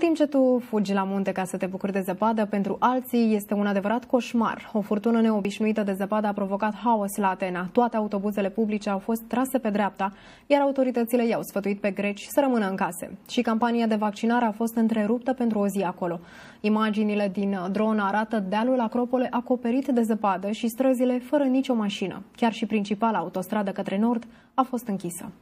În timp ce tu fugi la munte ca să te bucuri de zăpadă, pentru alții este un adevărat coșmar. O furtună neobișnuită de zăpadă a provocat haos la Atena. Toate autobuzele publice au fost trase pe dreapta, iar autoritățile i-au sfătuit pe greci să rămână în case. Și campania de vaccinare a fost întreruptă pentru o zi acolo. Imaginile din dronă arată dealul Acropole acoperit de zăpadă și străzile fără nicio mașină. Chiar și principala autostradă către nord a fost închisă.